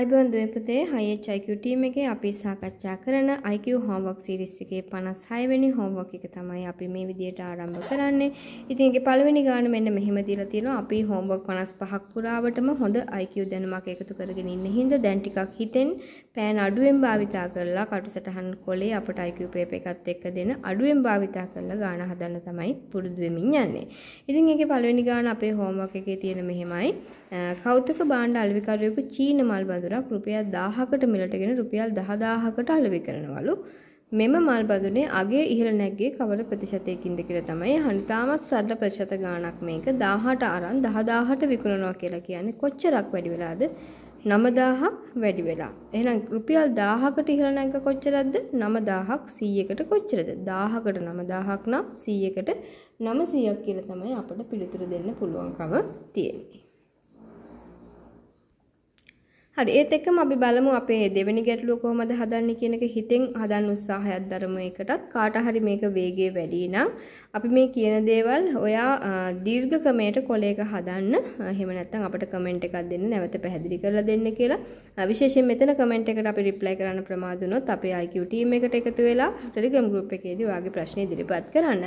අයිබෝන් දුවපතේ හයිච් IQ team එකේ අපි සාකච්ඡා කරන IQ homework series එකේ 56 වෙනි homework එක තමයි අපි මේ විදියට ආරම්භ කරන්නේ. ඉතින් ඒකේ පළවෙනි ගාන මෙන්න මෙහෙම දීලා තියෙනවා. අපි homework 55ක් පුරාවටම හොඳ IQ දැනුමක් එකතු කරගෙන ඉන්න හින්දා දැන් ටිකක් හිතෙන් පෑන් අඩුවෙන් භාවිතා කරලා කටුසටහන් කොලේ අපට IQ paper එකත් එක්ක දෙන අඩුවෙන් භාවිතා කරලා ගාන හදන්න තමයි පුරුදු වෙමින් යන්නේ. ඉතින් ඒකේ පළවෙනි ගාන අපේ homework එකේ තියෙන මෙහෙමයි. කෞතුක බාණ්ඩ අලවිකරුවෙකු චීන මල් බඳුරක් රුපියල් 1000කට මිලටගෙන රුපියල් 10000කට අලෙවි කරනවලු. මෙම මල් බඳුනේ අගේ ඉහළ නැග්ගේ කවර ප්‍රතිශතයකින්ද කියලා තමයි හනිතාමත් සරල ප්‍රතිශත ගාණක් මේක 1000ට අරන් 10000ට විකුණනවා කියලා කියන්නේ කොච්චරක් වැඩි වෙලාද? 9000ක් වැඩි වෙලා. එහෙනම් රුපියල් 1000කට ඉහළ නැග්ග කොච්චරද? 9000ක් 100කට කොච්චරද? 1000කට 9000ක් නම් 100කට 900ක් කියලා තමයි අපිට පිළිතුරු දෙන්න පුළුවන්කම තියෙන්නේ. හරි ඒත් එක්කම අපි බලමු අපේ දෙවෙනි ගැටලුව කොහොමද හදන්නේ කියන එක හිතෙන් හදන්න උත්සාහයක් දරමු එකටත් කාට හරි මේක වේගය වැඩි නම් අපි මේ කියන දේවල් ඔයා දීර්ඝ ක්‍රමයට කොලේක හදන්න එහෙම නැත්නම් අපිට කමෙන්ට් එකක් දෙන්න නැවත පැහැදිලි කරලා දෙන්න කියලා විශේෂයෙන් මෙතන කමෙන්ට් එකට අපි රිප්ලයි කරන්න ප්‍රමාද වුණොත් අපේ IQ ටීම් එකට එකතු වෙලා ටෙලිග්‍රෑම් ගෲප් එකේදී ඔයාගේ ප්‍රශ්න ඉදිරිපත් කරන්න.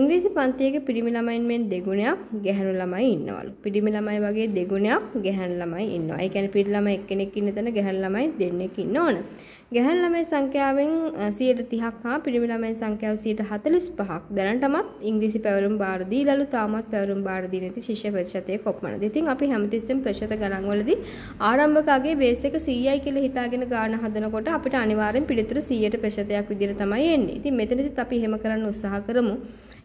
ඉංග්‍රීසි පන්තියේ පිරිමි ළමයින් මෙන් දෙගුණයක් ගැහැණු ළමයි ඉන්නවලු. පිරිමි ළමයි වගේ දෙගුණයක් ගැහැණු ළමයි ඉන්නවා. ඒ කියන්නේ පිරිමි ළමයි එක්කෙනෙක් ඉන්න තැන ගැහැණු ළමයි දෙන්නෙක් ඉන්න ඕන. ගැහැණු ළමයි සංඛ්‍යාවෙන් 130ක් හා පිරිමි ළමයි සංඛ්‍යාව 145ක් දැනටමත් ඉංග්‍රීසි පැවරුම් බාර දීලාලු තාමත් පැවරුම් බාර දී නැති ශිෂ්‍ය ප්‍රතිශතය කොපමණද? ඉතින් අපි හැමතිස්සෙම ප්‍රතිශත ගණන් වලදී ආරම්භකගේ බේස් එක 100යි කියලා හිතාගෙන ගාන හදනකොට අපිට අනිවාර්යෙන් පිළිතුරු 100ට ප්‍රතිශතයක් විදිහට තමයි එන්නේ. ඉතින් මෙතනදිත් අපි එහෙම කරන්න උත්සාහ කරමු.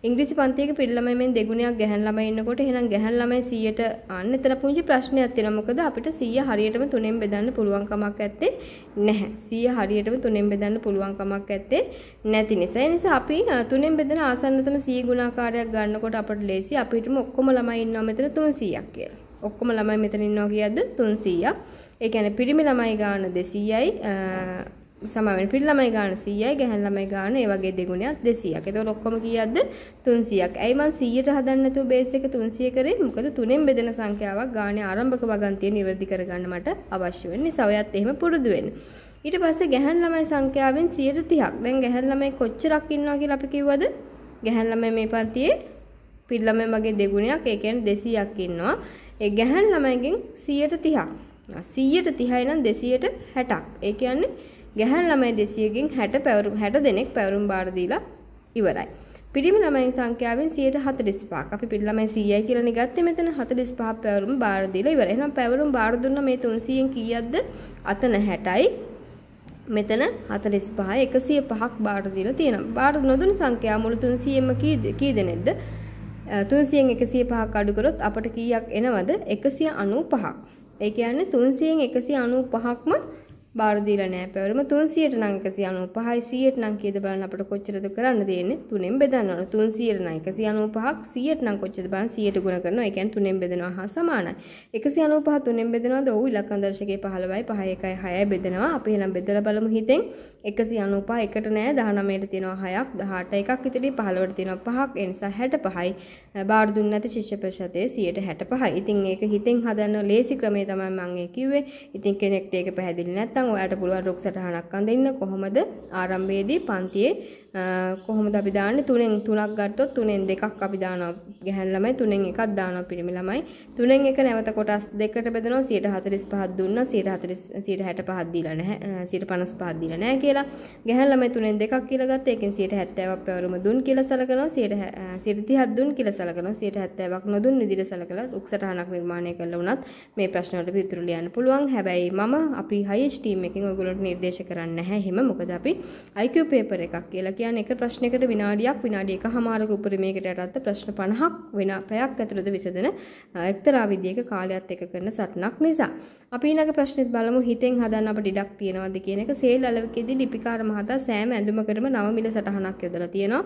ඉංග්‍රීසි පන්තියක පිළි ළමයි මෙන් දෙගුණයක් ගැහැණු ළමයි ඉන්නකොට එහෙනම් ගැහැණු ළමයි 100ට අන්න එතන පුංචි ප්‍රශ්නයක් තියෙනවා මොකද අපිට 100 හරියටම තුනෙන් බෙදන්න පුළුවන් කමක් නැත්තේ නැහැ 100 හරියටම තුනෙන් බෙදන්න පුළුවන් කමක් ඇත්තේ නැති නිසා. ඒ නිසා අපි තුනෙන් බෙදන ආසන්නතම 100 ගුණාකාරයක් ගන්නකොට අපට ලේසි. අපිටම ඔක්කොම ළමයි ඉන්නවා මෙතන 300ක් කියලා. ඔක්කොම ළමයි මෙතන ඉන්නවා කියද්ද 300ක්. ඒ කියන්නේ පිරිමි ළමයි ගාන 200යි සමාවෙන් පිරි ළමයි ගාන 100යි ගැහැණු ළමයි ගාන ඒ වගේ දෙගුණයක් 200ක්. ඒතකොට ඔක්කොම කීයක්ද 300ක්. ඇයි මං 100ට හදන්න නැතුව බේස් එක 300 කරේ? මොකද තුනෙන් බෙදෙන සංඛ්‍යාවක් ගානේ ආරම්භක වගන්තිය නිවැරදි කරගන්න මට අවශ්‍ය වෙන නිසා. ඔයත් එහෙම පුරුදු වෙන්න. ඊට පස්සේ ගැහැණු ළමයි සංඛ්‍යාවෙන් 130ක්. දැන් ගැහැණු ළමයි කොච්චරක් ඉන්නවා කියලා අපි කිව්වද? ගැහැණු ළමයි මේ පන්තියේ පිළ ළමයි මගේ දෙගුණයක්. ඒ කියන්නේ 200ක් ඉන්නවා. ඒ ගැහැණු ළමයිගෙන් 130ක්. 130යි නම් 260ක්. ඒ කියන්නේ ගැහැණු ළමයි 200ගෙන් 60 පැවරුම් 60 දෙනෙක් පැවරුම් බාර දීලා ඉවරයි. පිරිමි ළමයි සංඛ්‍යාවෙන් 145ක්. අපි පිරිමි ළමයි 100යි කියලා නිගත්තේ මෙතන 45ක් පැවරුම් බාර දීලා ඉවරයි. එහෙනම් පැවරුම් බාර දුන්න මේ 300න් කීයක්ද? අතන 60යි. මෙතන 45 105ක් බාට දීලා තියෙනවා. බාට නොදුන් සංඛ්‍යා මුළු 300ම කී දෙනෙක්ද? 300න් 105ක් අඩු කරොත් අපට කීයක් එනවද? 195ක්. ඒ කියන්නේ 300න් 195ක්ම බාර දීලා නැහැ පැවරම 300ට නම් 195යි 100ට නම් කීයද බලන්න අපිට කොච්චරද කරන්න දෙන්නේ 3න් බෙදන්න ඕන 300ට නම් 195ක් 100ට නම් කොච්චරද බලන්න 100ට ගුණ කරනවා ඒ කියන්නේ 3න් බෙදනවා හා සමානයි 195 3න් බෙදනවාද ඔව් ඉලක්කම් දර්ශකයේ 15යි 5 1යි 6යි බෙදනවා අපි එහෙනම් බෙදලා බලමු හිතෙන් 195 එකට නෑ 19ට තියෙනවා 6ක් 18 එකක් ඉතිරි 15ට තියෙනවා 5ක් ඒ නිසා 65යි බාර දුන්න නැති ශිෂ්‍ය ප්‍රතිශතය 165යි ඉතින් ඒක හිතෙන් හදන්න ලේසි ක්‍රමය තමයි මම ඒ කිව්වේ ඉතින් කෙනෙක්ට ඒක පැහැදිලි නැත්නම් නැත්නම් ඔයාට පුළුවන් රුක් සටහනක් අඳින්න කොහොමද ආරම්භයේදී පන්තියේ කොහොමද අපි දාන්නේ තුනෙන් තුනක් ගත්තොත් තුනෙන් දෙකක් අපි දානවා ගැහැණු ළමයි තුනෙන් එකක් දානවා පිරිමි ළමයි තුනෙන් එක නැවත කොටස් දෙකට බෙදනවා 145ක් දුන්නා 140 165ක් දීලා නැහැ 155ක් දීලා නැහැ කියලා ගැහැණු ළමයි තුනෙන් දෙකක් කියලා ගත්තා ඒකෙන් 170ක් පැවරුම දුන් කියලා සලකනවා 130ක් දුන් කියලා සලකනවා 170ක් නොදුන් විදිහට සලකලා රුක් සටහනක් නිර්මාණය කළා වුණත් මේ ප්‍රශ්න වලට පිළිතුරු ලියන්න පුළුවන් හැබැයි මම අපි HT ටීම් එකෙන් ඔයගොල්ලන්ට නිර්දේශ කරන්නේ නැහැ. එහෙම මොකද අපි IQ paper එකක් කියලා කියන්නේ එක ප්‍රශ්නයකට විනාඩියක් විනාඩි එකහමාරක උපරිමයකට යටත් ප්‍රශ්න 50ක් වෙන පැයක් ඇතුළත විසඳන එක්තරා විදියක කාලයත් එක කරන සටනක් නිසා. අපි ඊළඟ ප්‍රශ්නෙත් බලමු හිතෙන් හදන්න අපිට ඉඩක් තියෙනවද කියන එක. සේල් අලවකේදී ලිපිකාර මහතා සෑම ඇඳුමකටම නව මිල සටහනක් යොදලා තියෙනවා.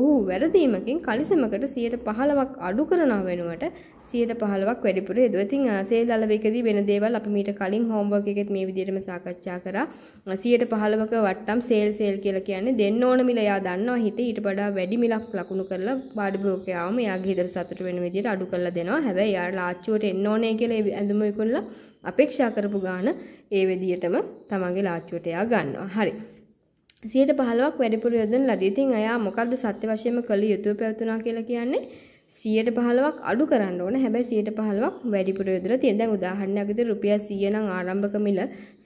ඔහු වැරදීමකින් කලිසමකට 115ක් අඩු කරනව වෙනුවට 115ක් වැඩිපුර යදුවා. ඉතින් සේල් අලවකේදී වෙන දේවල් අපි මීට කලින් හෝම්වර්ක් එකෙත් මේ විදිහටම සාකච්ඡා කරා. 115ක වට්ටම් සේල් සේල් කියලා කියන්නේ දෙන්න ඕන මිල එයා දන්නවා හිතේ ඊට වඩා වැඩි මිලක් ලකුණු කරලා බාඩිබෝකයාම එයාගේ හිතට සතුට වෙන විදිහට අඩු කරලා දෙනවා. හැබැයි එයාට ලාච්චුවට එන්න ඕනේ කියලා ඇඳුම විකුණලා අපේක්ෂා කරපු ගාන ඒ විදියටම තමන්ගේ ලාච්චුවට යා ගන්නවා. හරි. 115ක් වැඩිපුර යොදන ලදී. ඉතින් අයා මොකද්ද සත්‍ය වශයෙන්ම කළ යුතුය පැවතුනා කියලා කියන්නේ? 115ක් අඩු කරන්න ඕන. හැබැයි 115ක් වැඩිපුර යොදලා තියෙන. දැන් උදාහරණයක් විදිහට රුපියල් 100 නම් ආරම්භක මිල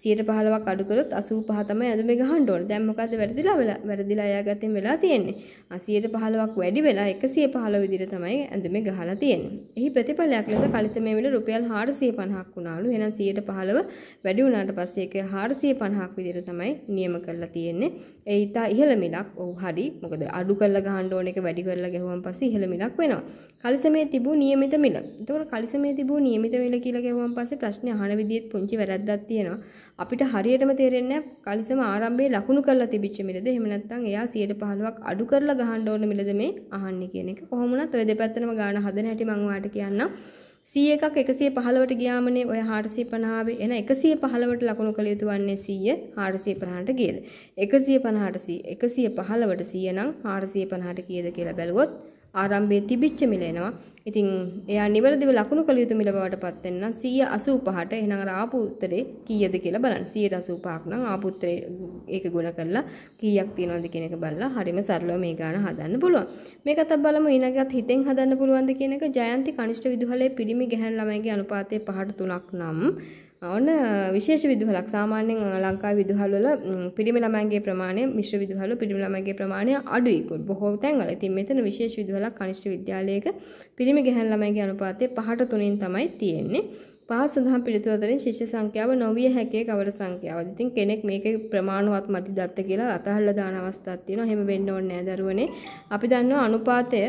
සියට පහලවක් අඩුකරොත් අසූ පහතම ඇඳුමේ ගහන්න ඕන. දැන් මොකද්ද වැරදිලා වෙලා වැරදිලා එයා ගැතෙන් වෙලා තියෙන්නේ. 100ට 15ක් වැඩි වෙලා 115 විදිහට තමයි ඇඳුමේ ගහලා තියෙන්නේ. එහි ප්‍රතිඵලයක් ලෙස කලිසමේ මිල රුපියල් 450ක් වුණාලු. එහෙනම් 115 වැඩි වුණාට පස්සේ ඒක 450ක් විදිහට තමයි නියම කරලා තියෙන්නේ. ඒ ඊට ඉහළ මිලක්. ඔව් හරි. මොකද අඩු කරලා ගහන්න ඕන එක වැඩි කරලා ගැහුවම පස්සේ ඉහළ මිලක් වෙනවා. කලිසමේ තිබූ නියමිත මිල. එතකොට කලිසමේ තිබූ නියමිත මිල කියලා ගැහුවම පස්සේ ප්‍රශ්නේ අහන විදිහේ පුංචි වැරද්දක් තියෙනවා. අපිට හරියටම තේරෙන්නේ කලිසම ආරම්භයේ ලකුණු කරලා තිබිච්ච මිලද එහෙම නැත්නම් එයා 115ක් අඩු කරලා ගහන්න ඕන මිලද මේ අහන්නේ කියන එක. කොහොම වුණත් ඔය දෙපැත්තම ගාන හදන හැටි මම ඔයාලට කියන්නම්. 100 එකක් 115ට ගියාමනේ ඔය 450 එන 115ට ලකුණු කළ යුතු වන්නේ 100 450ට ගියද 150ට 100 115ට 100 නම් 450ට ගියද කියලා බැලුවොත් ආරම්භයේ තිබිච්ච මිල එනවා ඉතින් එයා නිවැරදිව ලකුණු කළ යුතු මිල බවට පත් වෙන්න 185ට එහෙනම් අර ආපු උත්තරේ කීයද කියලා බලන්න 185ක් නම් ආපු උත්තරේ ඒක ගුණ කරලා කීයක් තියෙනවද කියන එක බලලා හරිම සරලව මේ ගාන හදන්න පුළුවන් මේකත් අපි බලමු ඊළඟට හිතෙන් හදන්න පුළුවන්ද කියන එක ජයන්ති කනිෂ්ඨ විදුහලේ පිරිමි ගැහැණු ළමයිගේ අනුපාතය 5ට 3ක් නම් ඔන්න විශේෂ විදුහලක් සාමාන්‍යයෙන් ලංකා විදුහල් වල පිරිමි ළමයින්ගේ ප්‍රමාණය මිශ්‍ර විදුහල් පිරිමි ළමයින්ගේ ප්‍රමාණය අඩුයි බොහෝ තැන්වල. ඉතින් මෙතන විශේෂ විදුහලක් කනිෂ්ඨ විද්‍යාලයක පිරිමි ගැහැණු ළමයිගේ අනුපාතය 5ට 3න් තමයි තියෙන්නේ. පහ සඳහන් පිළිතුර අතරින් ශිෂ්‍ය සංඛ්‍යාව නොවිය හැකේ කවර සංඛ්‍යාවද? ඉතින් කෙනෙක් මේකේ ප්‍රමාණවත් මදි දත්ත කියලා අතහළලා දාන අවස්ථාවක් තියෙනවා. එහෙම වෙන්න ඕනේ නෑ දරුවනේ. අපි දන්නවා අනුපාතය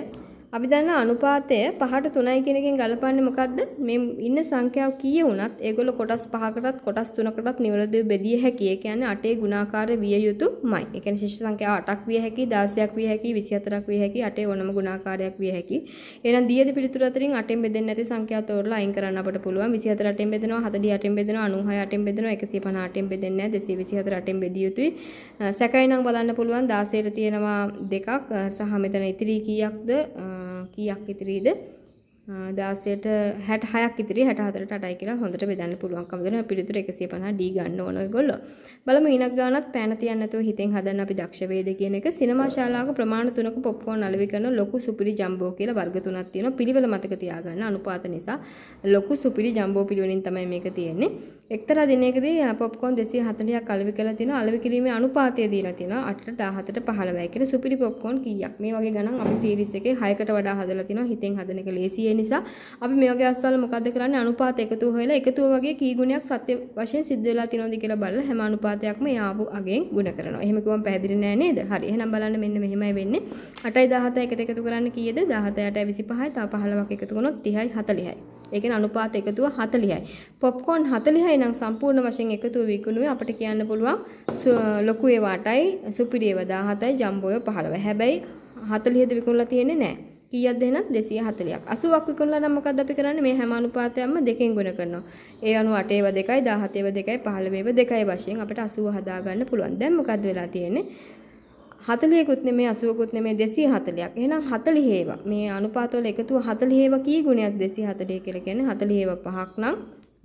අපි දන්න අනුපාතය පහට තුනයි කෙනකින් ගලපන්නේ මොකක්ද මේ ඉන්න සංඛ්‍යාව කීය වුණත් ඒගොල්ලෝ කොටස් පහකටත් කොටස් තුනකටත් නිවැරදිව බෙදිය හැකි. ඒ කියන්නේ අටේ ගුණාකාරය විය යුතුමයි. ඒ කියන්නේ ශිෂ්‍ය සංඛ්‍යාව 8ක් විය හැකි, 16ක් විය හැකි, 24ක් විය හැකි, අටේ ඕනම ගුණාකාරයක් විය හැකි. එහෙනම් දීයේද පිළිතුර අතරින් අටෙන් බෙදෙන්නේ නැති සංඛ්‍යා තෝරලා අයින් කරන්න අපට පුළුවන්. 24 අටෙන් බෙදෙනවා, 40 අටෙන් බෙදෙනවා, 96 අටෙන් බෙදෙනවා, 150 අටෙන් බෙදෙන්නේ නැහැ, 224 අටෙන් බෙදිය යුතුයි. සැකයි නම් බලන්න පුළුවන් 16 තියෙනවා දෙකක් සහ මෙතන ඉතිරි කීයක්ද කීයක් ඉතිරිද දාසයට හැට හයක් ඉතිරි හැට හතරට අටයි කියලා හොඳට බෙදන්න පුළුවන්කම දෙන පිළිතුර 150 D ගන්න ඕන ඔයගොල්ලෝ. බලමු ඊනක් ගානත් පෑන තියන්න නැතුව හිතෙන් හදන්න අපි දක්ෂ වේද කියන එක සිනමා ශාලාවක ප්‍රමාණ තුනක පොප්කෝන් අලවි කරන ලොකු සුපිරි ජම්බෝ කියලා වර්ග තුනක් තියෙනවා. පිළිවෙල මතක තියාගන්න අනුපාත නිසා ලොකු සුපිරි ජම්බෝ පිළිවෙලින් තමයි මේක තියෙන්නේ. එක්තරා දිනයකදී පොප්කෝන් 240ක් අලෙවි කරලා තිනවා. අලෙවි කිරීමේ අනුපාතය දීලා තිනවා 8ට 17ට 15යි කියලා. සුපිරි පොප්කෝන් කීයක්? මේ වගේ ගණන් අපි සීරීස් එකේ 6කට වඩා හදලා තිනවා. හිතෙන් හදන එක ලේසි ඒ නිසා අපි මේ වගේ අවස්ථාවල මොකද්ද කරන්නේ? අනුපාත එකතු හොයලා එකතු වගේ කී ගුණයක් සත්‍ය වශයෙන් සිද්ධ වෙලා තිනවද කියලා බලලා හැම අනුපාතයක්ම යාපු අගෙන් ගුණ කරනවා. එහෙම කිව්වම පැහැදිලි නෑ නේද? හරි. එහෙනම් බලන්න මෙන්න මෙහෙමයි වෙන්නේ. 8යි 17යි එකට එකතු කරන්න කීයද? 17 8යි 25යි තව 15ක් එකතු කරනොත් 30යි 40යි. ඒ කියන්නේ අනුපාත එකතුව 40යි. පොප්කෝන් 40යි නම් සම්පූර්ණ වශයෙන් එකතුව විකුණුවේ අපිට කියන්න පුළුවන් ලොකු ඒවාටයි සුපිරි ඒවා 17යි ජම්බෝ ඒවා 15. හැබැයි 40ද විකුණලා තියෙන්නේ නැහැ. කීයක්ද එහෙනම් 240ක් 80ක් විකුණලා නම් මොකද්ද අපි කරන්නේ මේ හැම අනුපාතයක්ම දෙකෙන් ගුණ කරනවා ඒ අනුව 8 ඒව 2යි 17 ඒව 2යි 15 ඒව 2යි වශයෙන් අපිට 80 හදා ගන්න පුළුවන් දැන් මොකද්ද වෙලා තියෙන්නේ 40කුත් නෙමෙයි 80කුත් නෙමෙයි 240ක්. එහෙනම් 40 හේවා. මේ අනුපාතවල එකතුව 40 හේවා කී ගුණයක් 240 කියලා කියන්නේ 40 හේවා පහක් නම්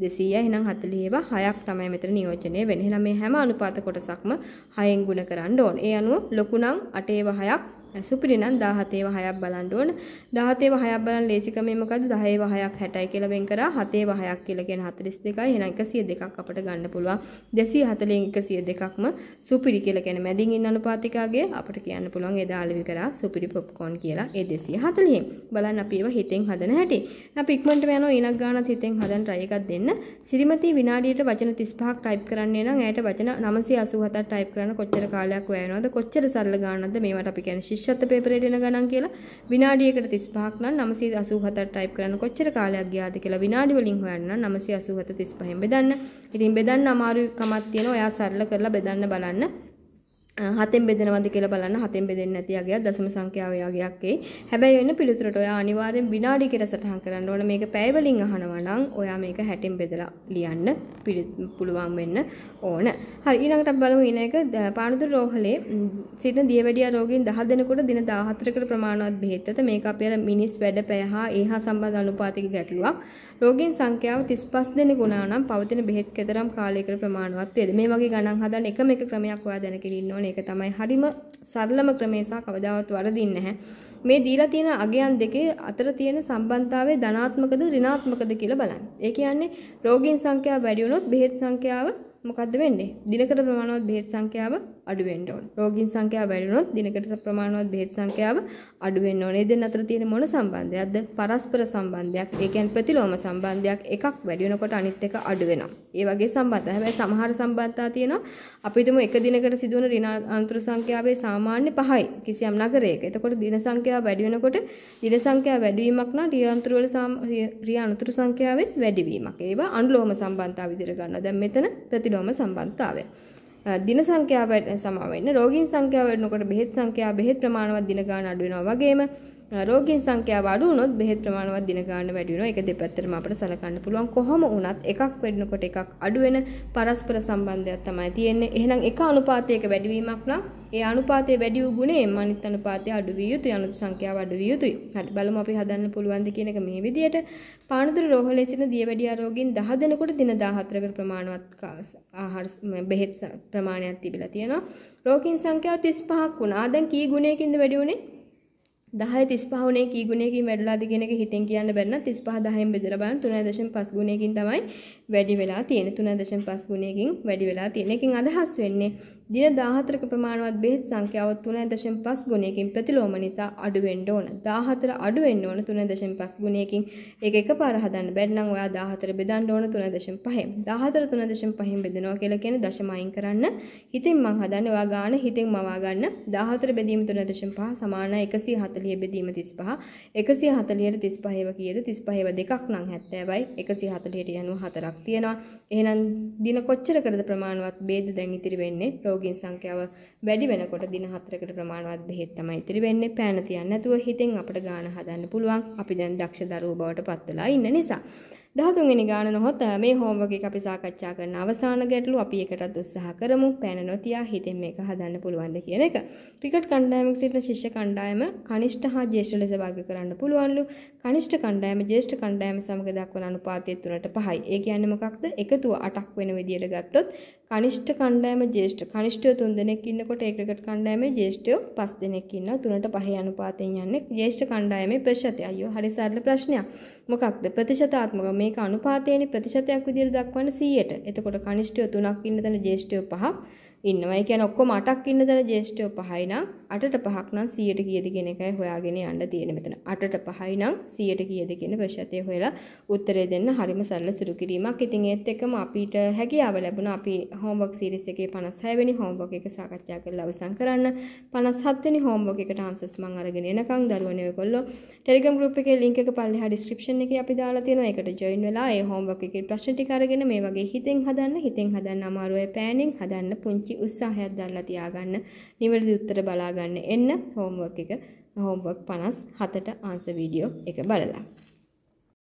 200 එහෙනම් 40 හේවා හයක් තමයි මෙතන නියෝජනය වෙන්නේ. එහෙනම් මේ හැම අනුපාත කොටසක්ම හයෙන් ගුණ කරන්න ඕන. ඒ අනුව ලොකු නම් 8 හේවා හයක් සුපිරි නම් 17ව 6ක් බලන්න ඕන. 17ව 6ක් බලන්න ලේසි ක්‍රමය මොකද්ද? 10ව 6ක් 60යි කියලා වෙන් කරා 7ව 6ක් කියලා කියන්නේ 42යි. එහෙනම් 102ක් අපිට ගන්න පුළුවන්. 240න් 102ක්ම සුපිරි කියලා කියන්නේ මැදින් ඉන්න අනුපාතිකාගේ අපිට කියන්න පුළුවන් එදාලවි කරා සුපිරි පොප්කෝන් කියලා ඒ 240න්. බලන්න අපි ඒව හිතෙන් හදන හැටි. අපි ඉක්මනට යනවා ඊළඟ ගානත් හිතෙන් හදන try එකක් දෙන්න. සිරිමති විනාඩියට වචන 35ක් ටයිප් කරන්නේ නම් ඇයට වචන 987ක් ටයිප් කරන්න කොච්චර කාලයක් වැයනවද? කොච්චර සරල ගානක්ද? මේවට අපි කියන්නේ ශිෂ්‍යත්ව පේපරේට එන ගණන් කියලා විනාඩියකට 35ක් නම් 987ට ටයිප් කරන්න කොච්චර කාලයක් ගියාද කියලා විනාඩි වලින් හොයන්න 987 35න් බෙදන්න. ඉතින් බෙදන්න අමාරු කමක් තියෙනවා. ඔයා සරල කරලා බෙදන්න බලන්න. හතෙන් බෙදෙනවද කියලා බලන්න හතෙන් බෙදෙන්නේ නැති අගයක් දශම සංඛ්‍යාව යගයක් එයි. හැබැයි වෙන පිළිතුරට ඔයා අනිවාර්යෙන් විනාඩි කියලා සටහන් කරන්න ඕන. මේක පැය වලින් අහනවා නම් ඔයා මේක 60න් බෙදලා ලියන්න පුළුවන් වෙන්න ඕන. හරි ඊළඟට අපි බලමු ඊන එක පානුදුර රෝහලේ සිටින දියවැඩියා රෝගීන් 10 දෙනෙකුට දින 14කට ප්‍රමාණවත් බෙහෙත් ඇත. මේක අපේ මිනිස් වැඩ පැය හා ඒහා සම්බන්ධ අනුපාතික ගැටලුවක්. රෝගීන් සංඛ්‍යාව 35 දෙනෙකු වුණා නම් පවතින බෙහෙත් කෙතරම් කාලයකට ප්‍රමාණවත් වේද? මේ වගේ ගණන් හදන එකම එක ක්‍රමයක් ඔයා දැනගෙන ඉන්න ඕනේ. ඒක තමයි හරිම සරලම ක්‍රමය සහ කවදාවත් වරදින්නේ නැහැ. මේ දීලා තියෙන අගයන් දෙකේ අතර තියෙන සම්බන්ධතාවය ධනාත්මකද ඍණාත්මකද කියලා බලන්න. ඒ කියන්නේ රෝගීන් සංඛ්‍යාව වැඩි වුණොත් බෙහෙත් සංඛ්‍යාව මොකද්ද වෙන්නේ? දිනකට ප්‍රමාණවත් බෙහෙත් සංඛ්‍යාව අඩු වෙන්න ඕනේ. රෝගීන් සංඛ්‍යාව වැඩි වුණොත් දිනකට ප්‍රමාණවත් බෙහෙත් සංඛ්‍යාව අඩු වෙන්න ඕනේ. මේ දෙන්න අතර තියෙන මොන සම්බන්ධයක්ද? පරස්පර සම්බන්ධයක්. ඒ කියන්නේ ප්‍රතිලෝම සම්බන්ධයක්. එකක් වැඩි වෙනකොට අනිත් එක අඩු වෙනවා. ඒ වගේ සම්බන්ධ. හැබැයි සමහර සම්බන්ධතා තියෙනවා. අපි හිතමු එක දිනකට සිදුවන ඍණ අනතුරු සංඛ්‍යාවේ සාමාන්‍ය 5යි කිසියම් නගරයක. එතකොට දින සංඛ්‍යාව වැඩි වෙනකොට දින සංඛ්‍යාව වැඩි වීමක් නම් ඍණ අනතුරු වල ඍණ අනතුරු සංඛ්‍යාවෙත් වැඩි වීමක්. ඒවා අනුලෝම සම්බන්ධතාව විදිහට ගන්නවා. දැන් මෙතන ප්‍රතිලෝම සම්බන්ධතාවය. දින සංඛ්‍යාවට සමාව වෙන්න රෝගීන් සංඛ්‍යාව වැඩනකොට බෙහෙත් සංඛ්‍යාව බෙහෙත් ප්‍රමාණවත් දින ගාන අඩු වෙනවා වගේම රෝගීන් සංඛ්‍යාව අඩු වුණොත් බෙහෙත් ප්‍රමාණවත් දින ගාන වැඩි වෙනවා ඒක දෙපැත්තටම අපිට සලකන්න පුළුවන් කොහොම වුණත් එකක් වෙන්නකොට එකක් අඩු වෙන පරස්පර සම්බන්ධයක් තමයි තියෙන්නේ එහෙනම් එක අනුපාතයක වැඩිවීමක් නම් ඒ අනුපාතය වැඩි වූ ගුණයෙන් අනිත් අනුපාතය අඩු විය යුතුයි. අනුත් සංඛ්‍යාව අඩු විය යුතුයි. හරි බලමු අපි හදන්න පුළුවන් ද කියන එක මේ විදියට. පානදුර රෝහලේ සිටින දියවැඩියා රෝගීන් 10 දෙනෙකුට දින 14කට ප්‍රමාණවත් ආහාර බෙහෙත් ප්‍රමාණයක් තිබිලා තියෙනවා. රෝගීන් සංඛ්‍යාව 35ක් වුණා. දැන් කී ගුණයකින්ද වැඩි වුණේ? 10 35 උනේ කී ගුණයකින් වැඩිලාද කියන එක හිතෙන් කියන්න බැරි නම් 35 10න් බෙදලා බලන්න 3.5 ගුණයකින් තමයි වැඩි වෙලා තියෙන්නේ 3.5 ගුණයකින් වැඩි වෙලා තියෙන එකෙන් අදහස් වෙන්නේ දින 14ක ප්‍රමාණවත් බෙහෙත් සංඛ්‍යාව 3.5 ගුණයකින් ප්‍රතිලෝම නිසා අඩු වෙන්න ඕන. 14 අඩු වෙන්න ඕන 3.5 ගුණයකින්. ඒක එකපාර හදන්න බැරි නම් ඔයා 14 බෙදන්න ඕන 3.5න්. 14 3.5න් බෙදනවා කියලා කියන්නේ දශම අයින් කරන්න. හිතින් මං හදන්නේ ඔයා ගාන හිතින් මවා ගන්න. 14 බෙදීම 3.5 සමාන 140 බෙදීම 35. 140ට 35ව කීයද? 35ව දෙකක් නම් 70යි. 140ට 94ක් තියෙනවා. එහෙනම් දින කොච්චර කරද ප්‍රමාණවත් බෙද දැන් ඉතිරි වෙන්නේ? රෝගීන් සංඛ්‍යාව වැඩි වෙනකොට දින 4කට ප්‍රමාණවත් බෙහෙත් තමයි ඉතිරි වෙන්නේ. පෑන තියන්න නැතුව හිතෙන් අපිට ගාන හදන්න පුළුවන්. අපි දැන් දක්ෂ දරුවෝ බවට පත් වෙලා ඉන්න නිසා. දහතුන්වෙනි ගාන නොහොත් මේ හෝම්වර්ක් එක අපි සාකච්ඡා කරන අවසාන ගැටලු අපි එකටත් උත්සාහ කරමු පැන නොතියා හිතෙන් මේක හදන්න පුළුවන්ද කියන එක. ක්‍රිකට් කණ්ඩායමක සිටින ශිෂ්‍ය කණ්ඩායම කනිෂ්ඨ හා ජ්‍යෙෂ්ඨ ලෙස වර්ග කරන්න පුළුවන්ලු. කනිෂ්ඨ කණ්ඩායම ජ්‍යෙෂ්ඨ කණ්ඩායම සමග දක්වන අනුපාතය 3ට 5යි. ඒ කියන්නේ මොකක්ද? එකතුව 8ක් වෙන විදියට ගත්තොත් කනිෂ්ඨ කණ්ඩායම ජ්‍යෙෂ්ඨ කනිෂ්ඨය 3 දෙනෙක් ඉන්නකොට ඒ ක්‍රිකට් කණ්ඩායමේ ජ්‍යෙෂ්ඨයෝ 5 දෙනෙක් ඉන්නවා. 3ට 5 අනුපාතයෙන් යන්නේ ජ්‍යෙෂ්ඨ කණ්ඩායමේ ප්‍රතිශතය. අයියෝ හරි සරල ප්‍රශ්නයක්. මොකක්ද ප්‍රතිශතාත්මක මේ මේක අනුපාතයනේ ප්‍රතිශතයක් විදිහට දක්වන්න 100ට. එතකොට කනිෂ්ඨය 3ක් ඉන්න තැන ජ්‍යෙෂ්ඨය 5ක් ඉන්නවා. ඒ කියන්නේ ඔක්කොම 8ක් ඉන්න තැන ජ්‍යෙෂ්ඨය 5යි නම් 8ට 5ක් නම් 100ට කීයද කියන එකයි හොයාගෙන යන්න තියෙන්නේ මෙතන. 8ට 5යි නම් 100ට කීයද කියන ප්‍රශ්නය හොයලා උත්තරය දෙන්න හරිම සරල සුළු කිරීමක්. ඉතින් ඒත් එක්කම අපිට හැකියාව ලැබුණා අපි homework series එකේ 56 වෙනි homework එක සාකච්ඡා කරලා අවසන් කරන්න. 57 වෙනි homework එකට answers මම අරගෙන එනකන් දරුවනේ ඔයගොල්ලෝ Telegram group එකේ link එක පල්ලෙහා description එකේ අපි දාලා තියෙනවා. ඒකට join වෙලා ඒ homework එකේ ප්‍රශ්න ටික අරගෙන මේ වගේ හිතෙන් හදන්න, හිතෙන් හදන්න අමාරුයි පෑනින් හදන්න පුංචි උත්සාහයක් දැරලා තියාගන්න. නිවැරදි උත්තර බලාගෙන ගන්න එන්න හෝම්වර්ක් එක හෝම්වර්ක් 57ට ආන්සර් වීඩියෝ එක බලලා